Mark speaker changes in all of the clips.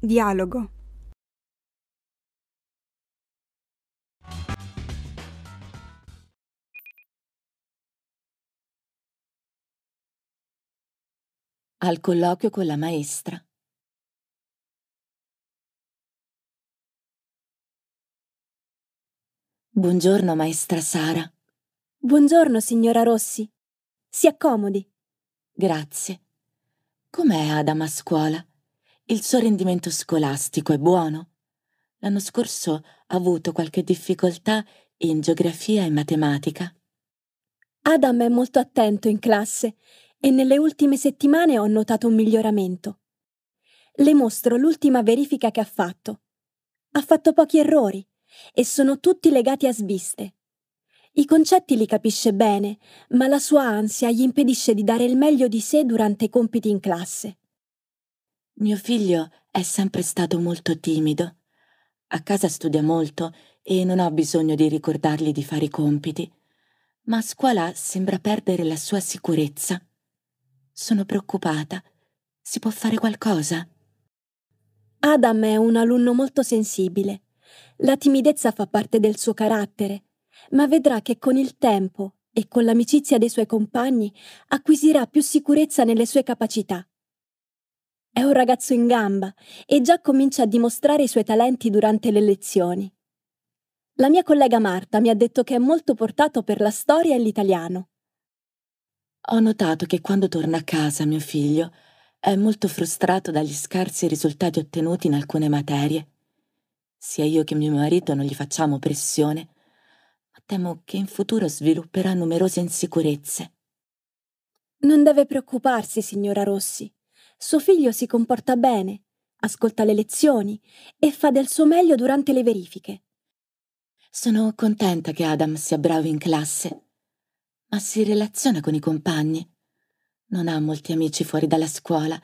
Speaker 1: Dialogo. Al colloquio con la maestra. Buongiorno, maestra Sara. Buongiorno, signora
Speaker 2: Rossi. Si accomodi.
Speaker 1: Grazie. Com'è Adam a scuola? Il suo rendimento scolastico è buono. L'anno scorso ha avuto qualche difficoltà in geografia e matematica.
Speaker 2: Adam è molto attento in classe e nelle ultime settimane ho notato un miglioramento. Le mostro l'ultima verifica che ha fatto. Ha fatto pochi errori e sono tutti legati a sviste. I concetti li capisce bene, ma la sua ansia gli impedisce di dare il meglio di sé durante i compiti in classe.
Speaker 1: Mio figlio è sempre stato molto timido. A casa studia molto e non ho bisogno di ricordargli di fare i compiti. Ma a scuola sembra perdere la sua sicurezza. Sono preoccupata. Si può fare
Speaker 2: qualcosa? Adam è un alunno molto sensibile. La timidezza fa parte del suo carattere, ma vedrà che con il tempo e con l'amicizia dei suoi compagni acquisirà più sicurezza nelle sue capacità. È un ragazzo in gamba e già comincia a dimostrare i suoi talenti durante le lezioni. La mia collega Marta mi ha detto che è molto portato per la storia e l'italiano.
Speaker 1: Ho notato che quando torna a casa mio figlio è molto frustrato dagli scarsi risultati ottenuti in alcune materie. Sia io che mio marito non gli facciamo pressione, ma temo che in futuro svilupperà numerose insicurezze.
Speaker 2: Non deve preoccuparsi, signora Rossi. Suo figlio si comporta bene, ascolta le lezioni e fa del suo meglio durante le verifiche.
Speaker 1: Sono contenta che Adam sia bravo in classe, ma si relaziona con i compagni. Non ha molti amici fuori dalla scuola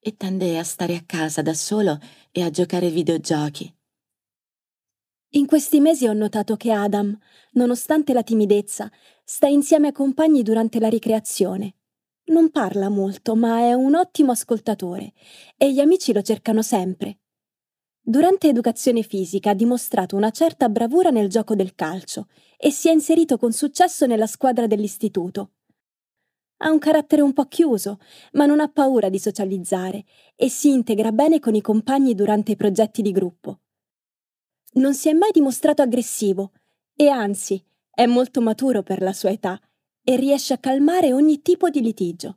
Speaker 1: e tende a stare a casa da solo e a giocare ai videogiochi.
Speaker 2: In questi mesi ho notato che Adam, nonostante la timidezza, sta insieme ai compagni durante la ricreazione. Non parla molto, ma è un ottimo ascoltatore e gli amici lo cercano sempre. Durante educazione fisica ha dimostrato una certa bravura nel gioco del calcio e si è inserito con successo nella squadra dell'istituto. Ha un carattere un po' chiuso, ma non ha paura di socializzare e si integra bene con i compagni durante i progetti di gruppo. Non si è mai dimostrato aggressivo e anzi è molto maturo per la sua età e
Speaker 1: riesce a calmare ogni tipo di litigio.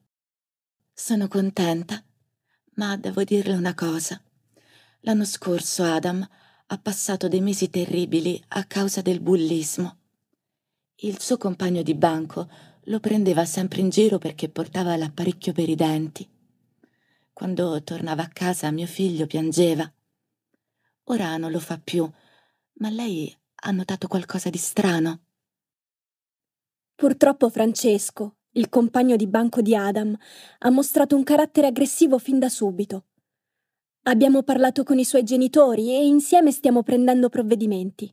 Speaker 1: Sono contenta, ma devo dirle una cosa. L'anno scorso Adam ha passato dei mesi terribili a causa del bullismo. Il suo compagno di banco lo prendeva sempre in giro perché portava l'apparecchio per i denti. Quando tornava a casa mio figlio piangeva. Ora non lo fa più, ma lei ha notato qualcosa di strano. Purtroppo
Speaker 2: Francesco, il compagno di banco di Adam, ha mostrato un carattere aggressivo fin da subito. Abbiamo parlato con i suoi genitori e insieme stiamo prendendo provvedimenti.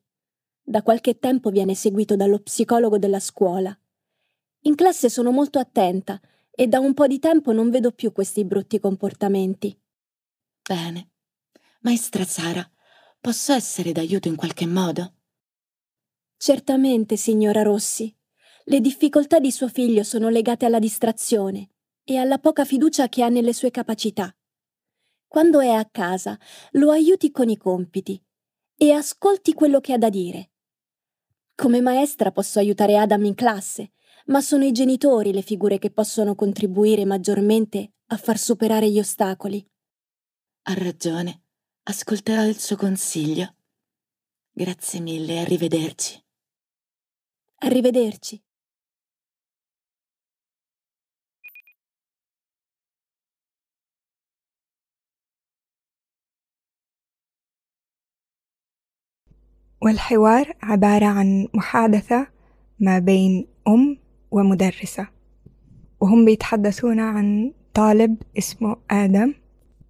Speaker 2: Da qualche tempo viene seguito dallo psicologo della scuola. In classe sono molto attenta e da un po' di tempo non vedo più questi brutti comportamenti.
Speaker 1: Bene. Maestra Sara, posso essere d'aiuto in qualche modo?
Speaker 2: Certamente, signora Rossi. Le
Speaker 1: difficoltà di suo
Speaker 2: figlio sono legate alla distrazione e alla poca fiducia che ha nelle sue capacità. Quando è a casa, lo aiuti con i compiti e ascolti quello che ha da dire. Come maestra posso aiutare Adam in classe, ma sono i genitori le figure che possono contribuire maggiormente a far superare gli ostacoli.
Speaker 1: Ha ragione. Ascolterò il suo consiglio. Grazie mille, arrivederci. Arrivederci.
Speaker 3: والحوار عبارة عن محادثة ما بين أم ومدرسة وهم بيتحدثون عن طالب اسمه آدم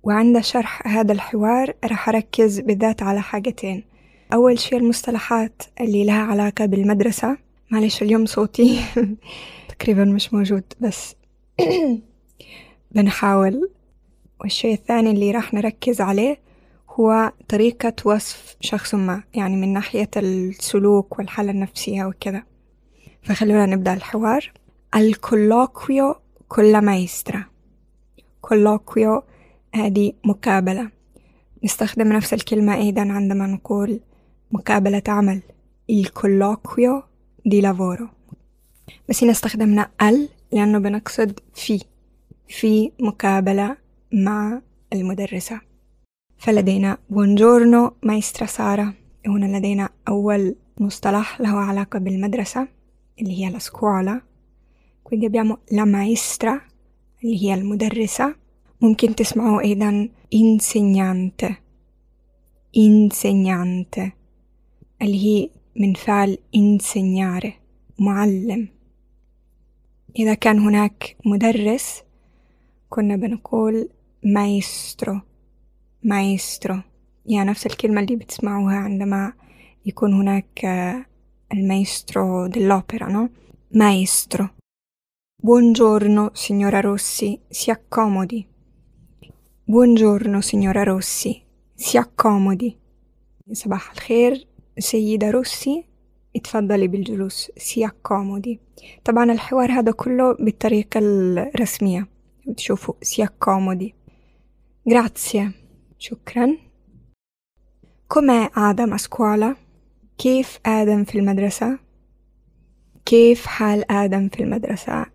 Speaker 3: وعند شرح هذا الحوار رح أركز بالذات على حاجتين أول شيء المصطلحات اللي لها علاقة بالمدرسة معلش اليوم صوتي تقريبا مش موجود بس بنحاول والشيء الثاني اللي راح نركز عليه هو طريقة وصف شخص ما يعني من ناحية السلوك والحالة النفسية وكذا فخلونا نبدأ الحوار الكولوكيو كل مايسترا كولوكيو هذه آه، مقابلة نستخدم نفس الكلمة أيضا عندما نقول مقابلة عمل الكولوكيو دي لافورو بس هنا استخدمنا ال لأنه بنقصد في في مقابلة مع المدرسة فلدينا بونجورنو مايسترا سارة هنا لدينا أول مصطلح له علاقة بالمدرسة اللي هي la scuola quindi abbiamo la maestra اللي هي المدرسة ممكن تسمعوا أيضا insegnante insegnante اللي هي من فعل insegnare معلم إذا كان هناك مدرس كنا بنقول maestro مايسترو يعني نفس الكلمة اللي بتسمعوها عندما يكون هناك المايسترو dell'opera, no? Maestro. Buongiorno, signora Rossi, si accomodi. Buongiorno, signora Rossi, si accomodi. صباح الخير سيدة روسي اتفضلي بالجلوس سي اكومودي طبعا الحوار هذا كله بالطريقة الرسمية بتشوفوا سي اكومودي grazie شكرا كما آدم أسكوالا كيف آدم في المدرسة؟ كيف حال آدم في المدرسة؟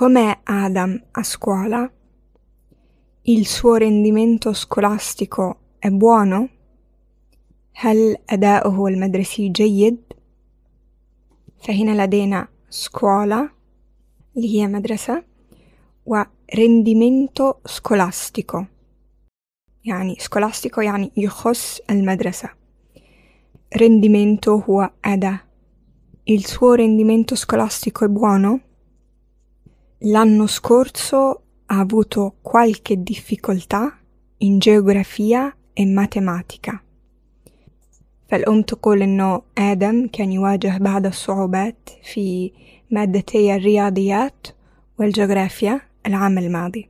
Speaker 3: كما آدم أسكوالا Il suo rendimento scolastico è buono? هل أداؤه المدرسي جيد؟ فهنا لدينا سكوالا اللي هي مدرسة و rendimento scolastico يعني سكولاستيكو يعني يخص المدرسة rendimento هو أداة il suo rendimento scolastico è buono? L'anno scorso ha avuto qualche difficoltà in geografia e matematica. فالأم تقول إنه آدم كان يواجه بعض الصعوبات في مادتي الرياضيات والجغرافيا العام الماضي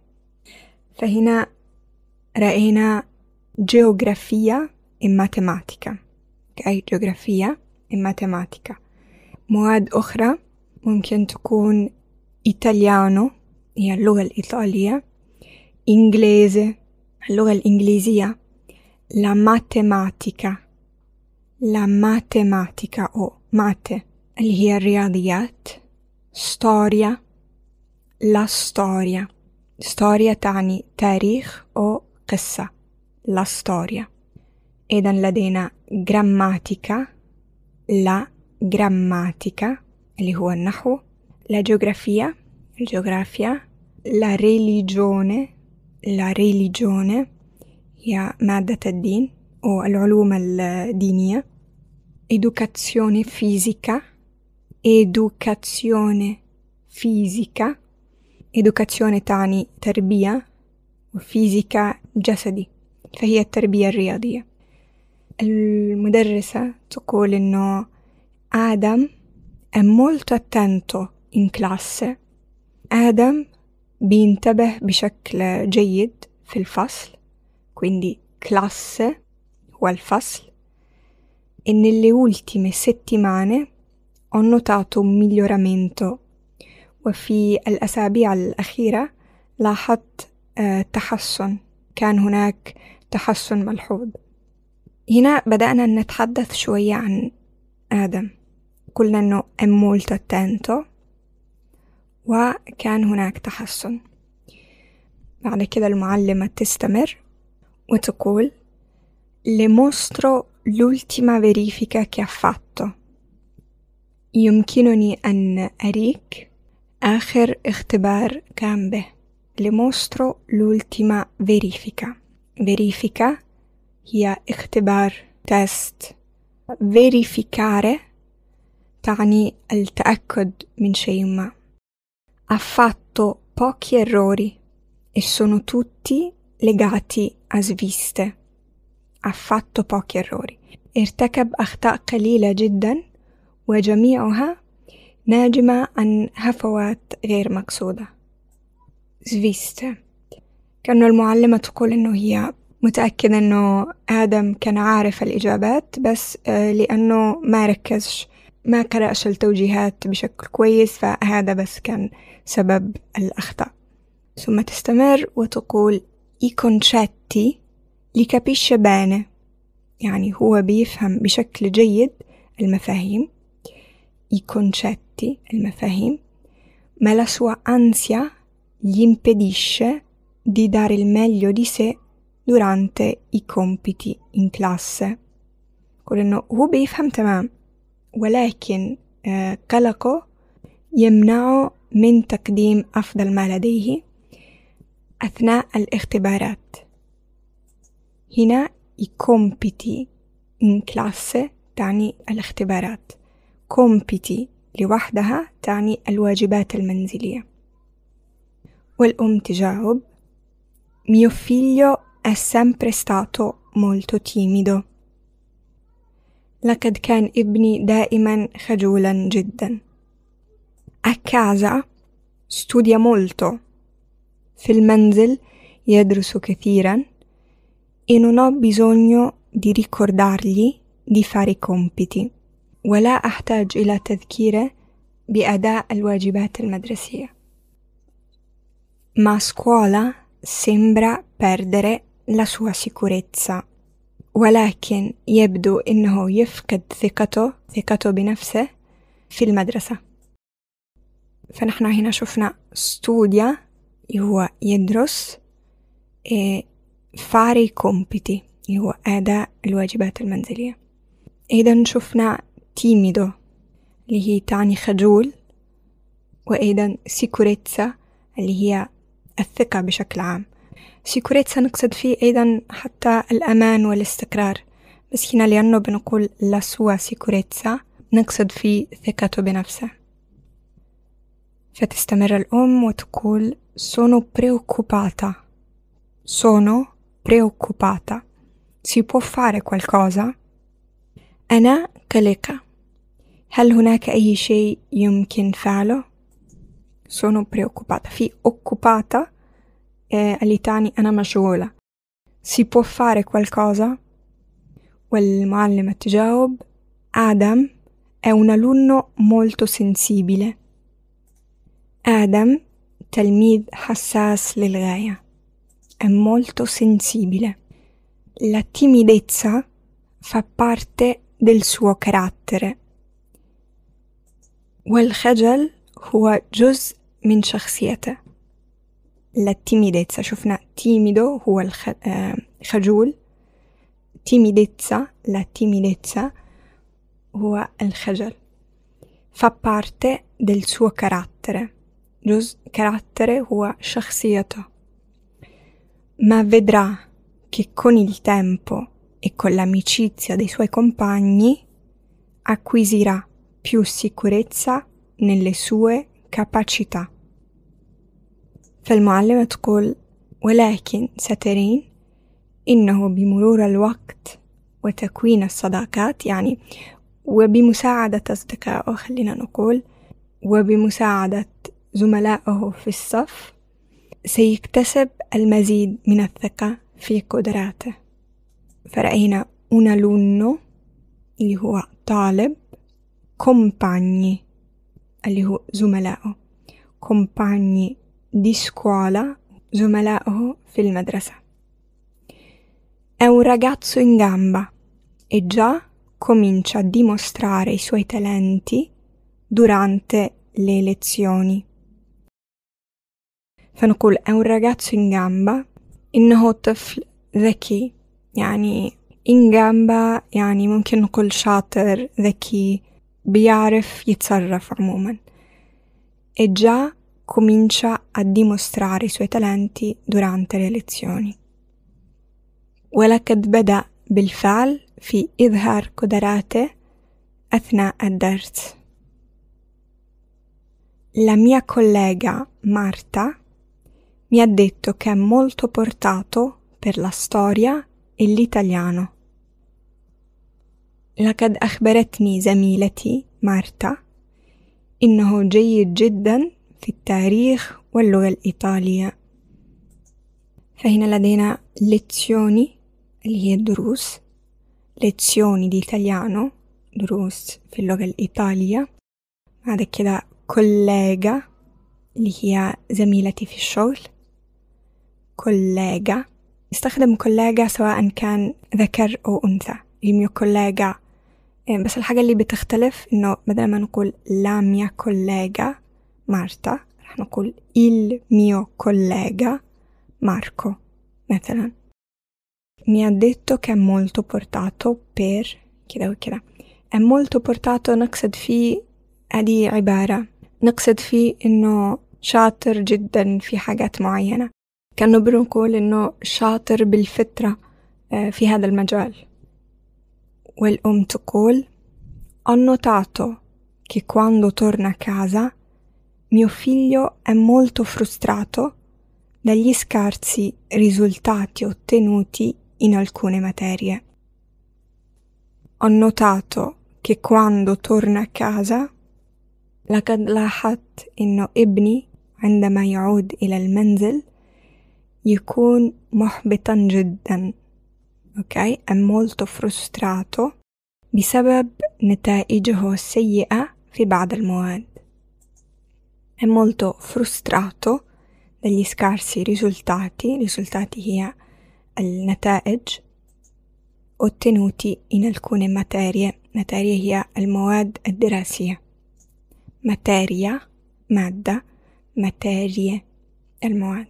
Speaker 3: فهنا Raena geografia e matematica. Ok, geografia e matematica. مواد أخرى ممكن تكون إيطاليانو هي اللغة الإيطالية إنجليزي اللغة الإنجليزية la matematica la matematica o mate اللي هي الرياضيات storia la storia storia تعني تاريخ o stessa, la storia. E dalla dena grammatica, la grammatica, اللي هو النحو, la geografia, geografia, la religione, la religione, ya هي o al-uluma al-dinia, eh, educazione fisica, educazione fisica, educazione tani تربية وفيزيكا جسدي فهي التربية الرياضية المدرسة تقول إنه آدم molto attento in classe آدم بينتبه بشكل جيد في الفصل quindi classe هو الفصل e nelle ultime settimane ho notato un miglioramento وفي الأسابيع الأخيرة لاحظت آه، تحسن كان هناك تحسن ملحوظ هنا بدأنا نتحدث شوية عن آدم قلنا أنه أمولت تانتو وكان هناك تحسن بعد كده المعلمة تستمر وتقول Le mostro l'ultima verifica che ha fatto يمكنني أن أريك آخر اختبار كان به le mostro l'ultima verifica. Verifica هي اختبار test verificare تعني التأكد من شيء ما ha fatto pochi errori e sono tutti legati a sviste ha fatto pochi errori ارتكب أخطاء jiddan wa jami'uha ناجمة عن هفوات غير مقصودة زفيستا كأنه المعلمة تقول إنه هي متأكدة إنه آدم كان عارف الإجابات بس آه، لأنه ما ركزش ما قرأش التوجيهات بشكل كويس فهذا بس كان سبب الأخطاء ثم تستمر وتقول إيكونشاتي concetti li يعني هو بيفهم بشكل جيد المفاهيم إيكونشاتي المفاهيم ma أنسيا gli impedisce di dare il meglio di sé durante i compiti in classe قول انه هو بيفهم تمام ولكن قلقه يمنعه من تقديم افضل ما لديه اثناء الاختبارات هنا i compiti in classe تعني الاختبارات compiti لوحدها تعني الواجبات المنزليه والأم تجاوب um Mio figlio è sempre stato molto timido. لقد كان ابني دائما خجولا جدا. A casa studia molto. في المنزل يدرس كثيرا e non ho bisogno di ricordargli di fare i compiti. ولا أحتاج إلى تذكيره بأداء الواجبات المدرسية. ma a scuola sembra perdere la sua sicurezza ولكن يبدو انه يفقد ثقته ثقته بنفسه في المدرسه فنحن هنا شفنا ستوديا هو يدرس إيه، fare i compiti هو أداء الواجبات المنزلية أيضا شفنا تيميدو اللي هي تعني خجول وأيضا سيكوريتسا اللي هي الثقة بشكل عام سيكوريت سنقصد فيه أيضا حتى الأمان والاستقرار بس هنا لأنه بنقول لا سوا سيكوريتسا نقصد فيه ثقته بنفسه فتستمر الأم وتقول sono preoccupata sono preoccupata si può fare qualcosa أنا قلقة هل هناك أي شيء يمكن فعله sono preoccupata في occupata eh, اللي أنا مشغولة si può fare qualcosa والمعلمة تجاوب Adam è un alunno molto sensibile Adam talmid hassas للغاية è molto sensibile la timidezza fa parte del suo carattere Wal-khajal هو جزء من شخصيته للتيميديتسا شفنا تيميدو هو الخجول timidezza, la timidezza هو الخجل fa parte del suo carattere جزء carattere هو شخصيته ma vedrà che con il tempo e con l'amicizia dei suoi compagni acquisirà più sicurezza nelle sue capacità فالمعلمة تقول ولكن سترين إنه بمرور الوقت وتكوين الصداقات يعني وبمساعدة أصدقائه خلينا نقول وبمساعدة زملائه في الصف سيكتسب المزيد من الثقة في قدراته فرأينا أونالونو اللي هو طالب كومباني اللي هو زملائه كومباني di scuola زملائه في المدرسة. È un ragazzo in gamba e già comincia a dimostrare i suoi talenti durante le lezioni. فنقول è un ragazzo in gamba in طفل zeki, يعني in gamba يعني ممكن نقول شاطر ذكي بيعرف يتصرف عموما. E già comincia a dimostrare i suoi talenti durante le lezioni. ولقد بدأ بالفعل في إظهار قدراته أثناء الدرس. La mia collega Marta mi ha detto che è molto portato per la storia e l'italiano. لقد أخبرتني زميلتي مارتا إنه جيد جدا في التاريخ واللغة الإيطالية فهنا لدينا lezioni اللي هي الدروس lezioni di italiano دروس في اللغة الإيطالية بعد كده collega اللي هي زميلتي في الشغل collega استخدم collega سواء كان ذكر أو أنثى الميو collega بس الحاجة اللي بتختلف إنه بدل ما نقول لاميا mia collega Marta, erano col il mio collega Marco, Metelan. Mi ha detto che è molto portato per, chiedevo chi era, è molto portato نقصد فيه هذه عبارة نقصد فيه إنه شاطر جدا في حاجات معينة كأنه بنقول إنه شاطر بالفطرة في هذا المجال والأم تقول ho notato che quando torna a casa mio figlio è molto frustrato dagli scarsi risultati ottenuti in alcune materie. Ho notato che quando torna a casa لقد لاحظت إنه ابني عندما يعود الى المنزل يكون محبطا جدا أوكي okay? è molto frustrato بسبب نتائجه السيئه في بعض المواد è molto frustrato dagli scarsi risultati, risultati هي النتائج ottenuti in alcune materie, materie al moad المواد الدراسية materia, madda, materie, al moad.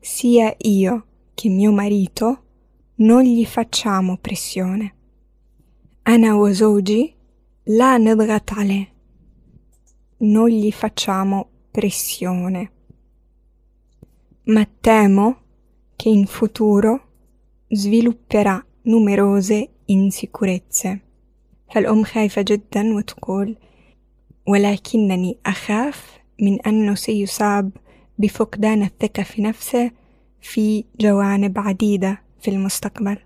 Speaker 3: sia io che mio marito non gli facciamo pressione. أنا وزوجي la نضغط عليه non gli facciamo pressione. Ma temo che in futuro svilupperà numerose insicurezze فالأم خايفة جدا وتقول ولكنني أخاف من أنه سيصاب بفقدان الثقة في نفسه في جوانب عديدة في المستقبل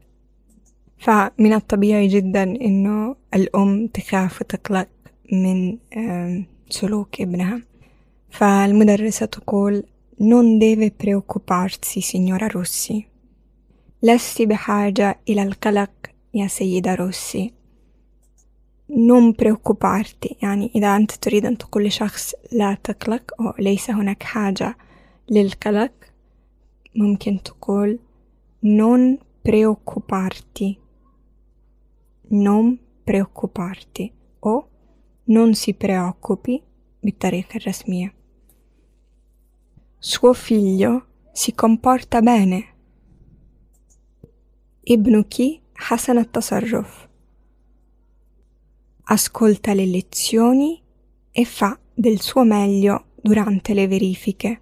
Speaker 3: فمن الطبيعي جدا أنه الأم تخاف وتقلق من سلوك ابنها فالمدرسة تقول non deve preoccuparsi signora روسي لست بحاجة إلى القلق يا سيدة روسي non preoccuparti يعني إذا أنت تريد أن تقول لشخص لا تقلق أو ليس هناك حاجة للقلق ممكن تقول non preoccuparti non preoccuparti o non si preoccupi, Bittarek Rasmia. Suo figlio si comporta bene. Ibn Ki Hasan al-Tasarruf. Ascolta le lezioni e fa del suo meglio durante le verifiche.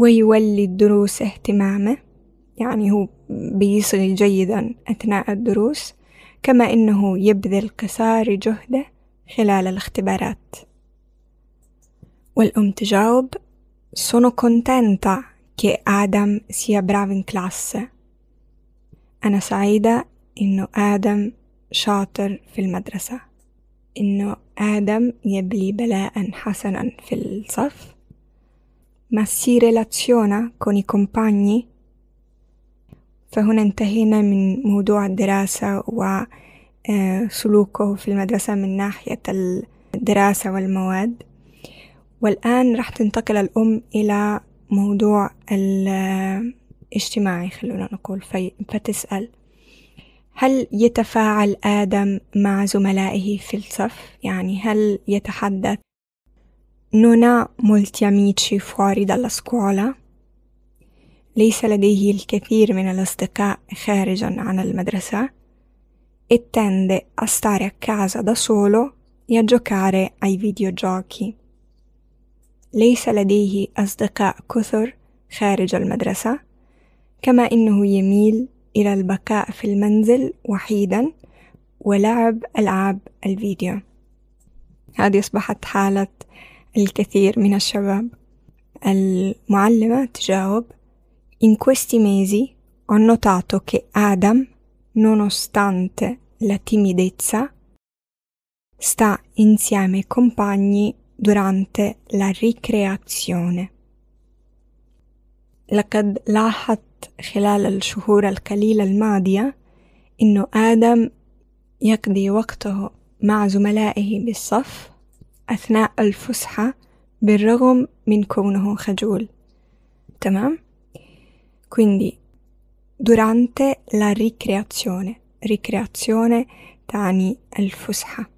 Speaker 3: Drus الدروس اهتمامه يعني هو jayidan جيدا أثناء الدروس كما أنه يبذل قصارى جهده خلال الاختبارات والأم تجاوب Sono contenta che Adam sia bravo in classe. أنا سعيدة إنه آدم شاطر في المدرسة إنه آدم يبلي بلاء حسنا في الصف ما si relaziona con i compagni فهنا انتهينا من موضوع الدراسة وسلوكه آه، في المدرسة من ناحية الدراسة والمواد والآن راح تنتقل الأم إلى موضوع الاجتماعي خلونا نقول في فتسأل هل يتفاعل آدم مع زملائه في الصف؟ يعني هل يتحدث? نونا ha فوري amici ليس لديه الكثير من الأصدقاء خارجا عن المدرسة e tende a stare a casa da solo e a giocare ai videogiochi. ليس لديه أصدقاء كثر خارج المدرسة كما إنه يميل إلى البقاء في المنزل وحيدا ولعب ألعاب الفيديو هذه أصبحت حالة الكثير من الشباب المعلمة تجاوب In questi mesi ho notato che Adam, nonostante la timidezza, sta insieme ai compagni durante la ricreazione. لقد لاحظت خلال الشهور القليلة الماضية إنه آدم يقضي وقته مع زملائه بالصف أثناء الفسحة بالرغم من كونه خجول تمام؟ quindi durante la ricreazione, ricreazione tani al-fusha.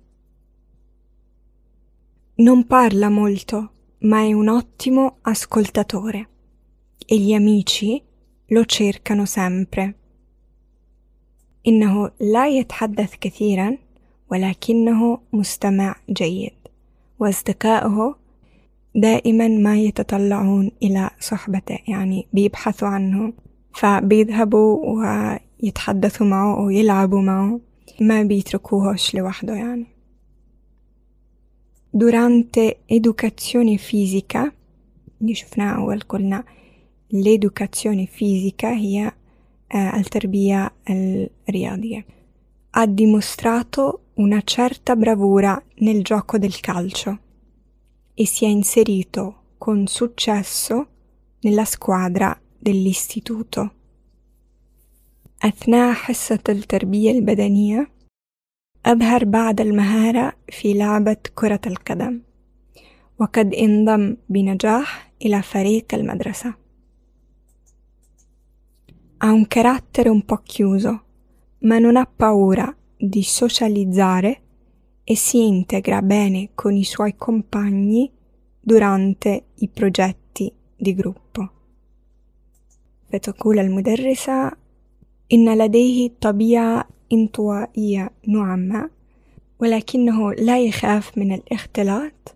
Speaker 3: Non parla molto, ma è un ottimo ascoltatore e gli amici lo cercano sempre. إنه لا يتحدث كثيرا ولكنه مستمع جيد واصدقائه دائما ما يتطلعون إلى صحبته يعني بيبحثوا عنه فبيذهبوا ويتحدثوا معه ويلعبوا معه ما بيتركوهش لوحده يعني durante educazione fisica اللي شفناها أول قلنا l'educazione fisica هي آه، التربية الرياضية ha dimostrato una certa bravura nel gioco del calcio e si è inserito con successo nella squadra dell'istituto. أثناء حصة التربية البدنية أظهر بعض المهارة في لعبة كرة القدم وقد انضم بنجاح إلى فريق المدرسة Ha un carattere un po' chiuso, ma non ha paura di socializzare e si integra bene con i suoi compagni durante i progetti di gruppo. فتقول المدرسة إن لديه طبيعة انطوائية نوعا ولكنه لا يخاف من الاختلاط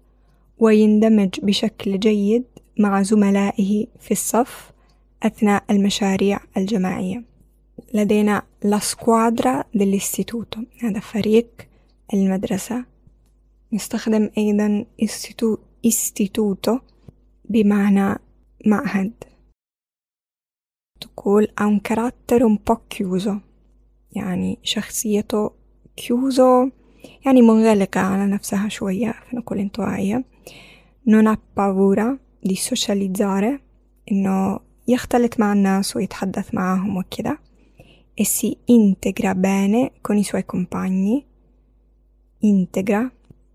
Speaker 3: ويندمج بشكل جيد مع زملائه في الصف أثناء المشاريع الجماعية لدينا لا سكوادرا dell'istituto هذا فريق المدرسة نستخدم أيضا استيتوتو بمعنى معهد تقول ha كاراتر carattere un po' chiuso يعني شخصيته chiuso يعني منغلقة على نفسها شوية فنقول انطوائية non ha paura di socializzare إنه يختلط مع الناس ويتحدث معاهم وكذا e si integra bene con i suoi compagni integra,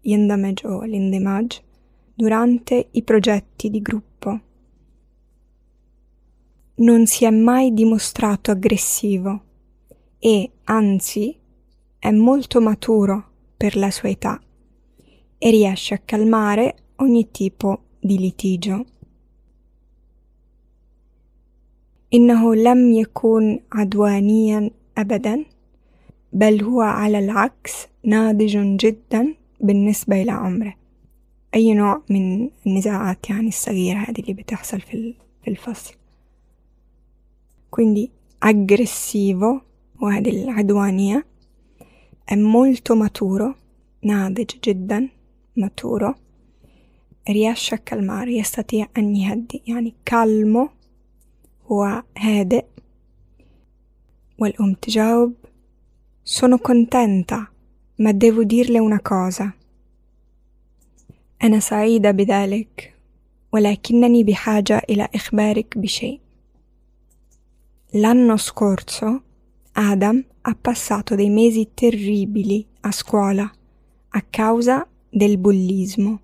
Speaker 3: Yendamage o Lendemage, durante i progetti di gruppo. Non si è mai dimostrato aggressivo e, anzi, è molto maturo per la sua età e riesce a calmare ogni tipo di litigio. إنه لم يكن عدوانيا أبدا بل هو على العكس ناضج جدا بالنسبة إلى عمره أي نوع من النزاعات يعني الصغيرة هذه اللي بتحصل في الفصل quindi aggressivo وهذه العدوانية molto maturo ناضج جدا maturo riesce a calmare يستطيع أن يهدي يعني calmo هو هادئ والأم تجاوب sono contenta ما devo dirle una cosa. أنا سعيدة بذلك، ولكنني بحاجة إلى إخبارك بشيء. L'anno scorso Adam ha passato dei mesi terribili a scuola a causa del bullismo.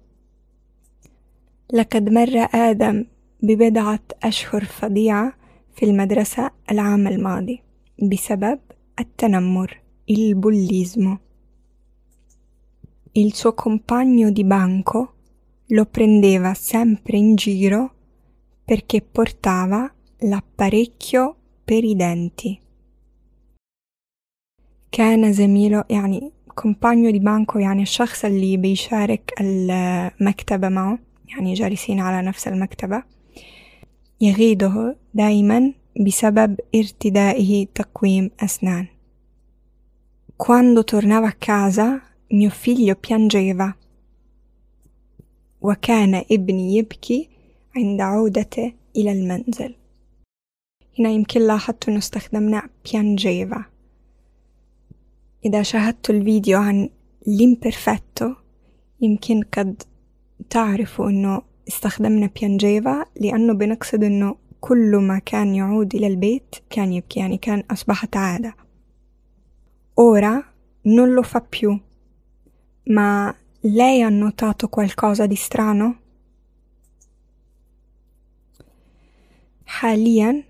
Speaker 3: لقد مر آدم ببضعة أشهر فظيعة في المدرسة العام الماضي بسبب التنمر البوليزمو il suo compagno di banco lo prendeva sempre in giro perché portava l'apparecchio per i denti. كان زميله يعني كومبانيو دي بانكو يعني الشخص اللي بيشارك المكتبة معه يعني جالسين على نفس المكتبة يغيده دايما بسبب ارتدائه تقويم أسنان. Quando tornava a casa mio figlio piangeva. وكان ابني يبكي عند عودته إلى المنزل. هنا يمكن لاحظتوا إنه استخدمنا piangeva. إذا شاهدتوا الفيديو عن l'imperfetto يمكن قد تعرفوا إنه استخدمنا بيانجيفا لأنه بنقصد إنه كل ما كان يعود إلى البيت كان يبكي يعني كان أصبحت عادة. Ora non lo fa più ma lei ha notato qualcosa di strano? حاليا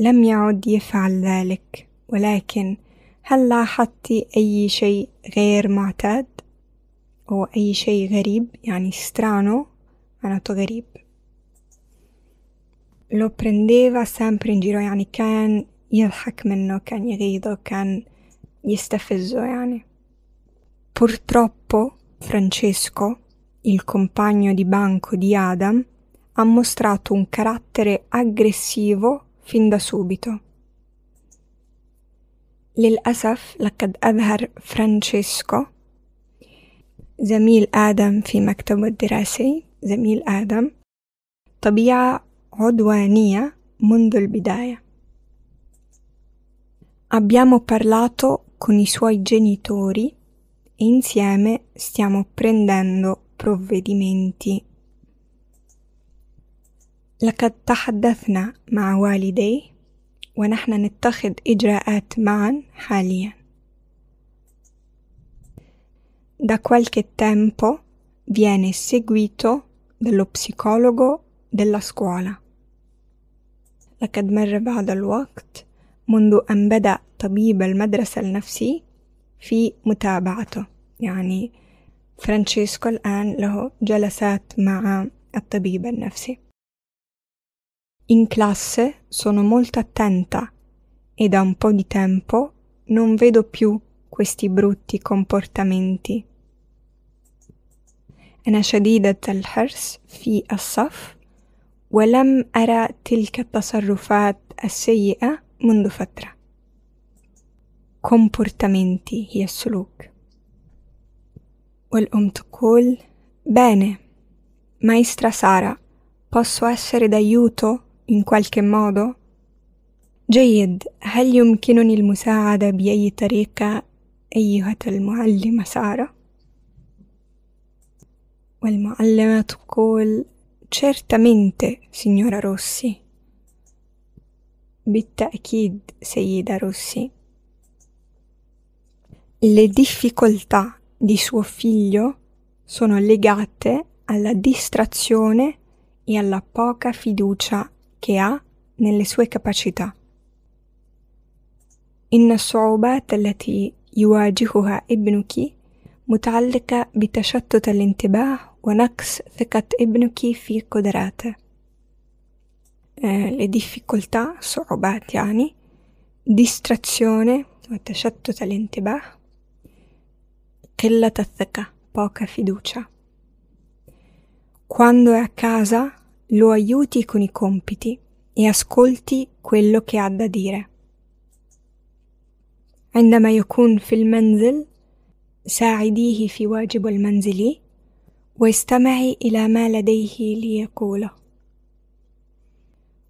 Speaker 3: لم يعد يفعل ذلك ولكن هل لاحظت أي شيء غير معتاد أو أي شيء غريب يعني strano معناته غريب lo prendeva sempre in giro يعني كان يضحك منه كان يغيظه كان يستفزه يعني Purtroppo Francesco, il compagno di banco di Adam, ha mostrato un carattere aggressivo fin da subito. للأسف لقد أظهر فرانشيسكو زميل آدم في مكتبه الدراسي زميل آدم طبيعة عدوانية منذ البداية Abbiamo parlato con i suoi genitori e insieme stiamo prendendo provvedimenti. لقد تحدثنا مع والديه ونحن نتخذ إجراءات معا حاليا. Da qualche tempo viene seguito dallo psicologo della scuola. لقد مر بعض الوقت منذ أن بدأ طبيب المدرسة النفسي في متابعته يعني فرانشيسكو الآن له جلسات مع الطبيب النفسي In classe sono molto attenta e da un po' di tempo non vedo più questi brutti comportamenti. أنا شديدة الحرص في الصف ولم أرى تلك التصرفات السيئة منذ فترة. comportamenti هي السلوك والأم تقول Bene, maestra Sara, posso essere d'aiuto in qualche modo? جيد هل يمكنني المساعدة بأي طريقة أيها المعلمة سارة؟ والمعلمة تقول Certamente, signora Rossi. بالتأكيد, سيدة روسي le difficoltà di suo figlio sono legate alla distrazione e alla poca fiducia che ha nelle sue capacità. إن الصعوبات التي يواجهها ابنك متعلقة بتشتت الانتباه ونقص ثقة ابنك في قدراته. Le difficoltà, صعوبات يعني distrazione وتشتت الانتباه قلة الثقة poca fiducia. Quando è a casa lo aiuti con i compiti e ascolti quello che ha da dire. عندما يكون في المنزل ساعديه في واجب المنزلي واستمعي إلى ما لديه ليقوله.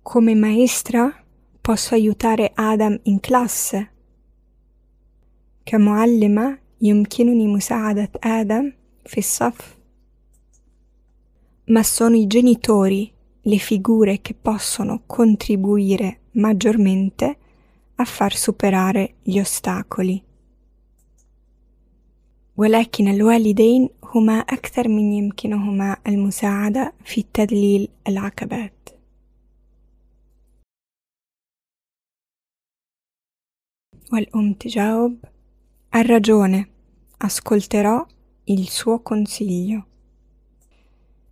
Speaker 3: Come maestra posso aiutare Adam in classe. كمعلمة يمكنني مساعدة آدم في الصف ma sono i genitori le figure che possono contribuire maggiormente a far superare gli ostacoli. ولكن الوالدين هما أكثر من يمكنهما المساعدة في تذليل العقبات. والأم تجاوب ha ragione, ascolterò il suo consiglio.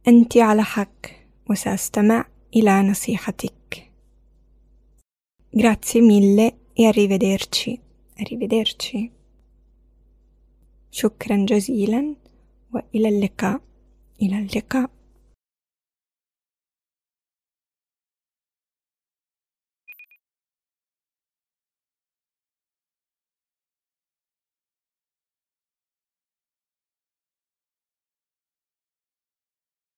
Speaker 3: أنت على حق وسأستمع إلى نصيحتك. Grazie mille e arrivederci. Arrivederci. شكرا جزيلا وإلى اللقاء. إلى اللقاء.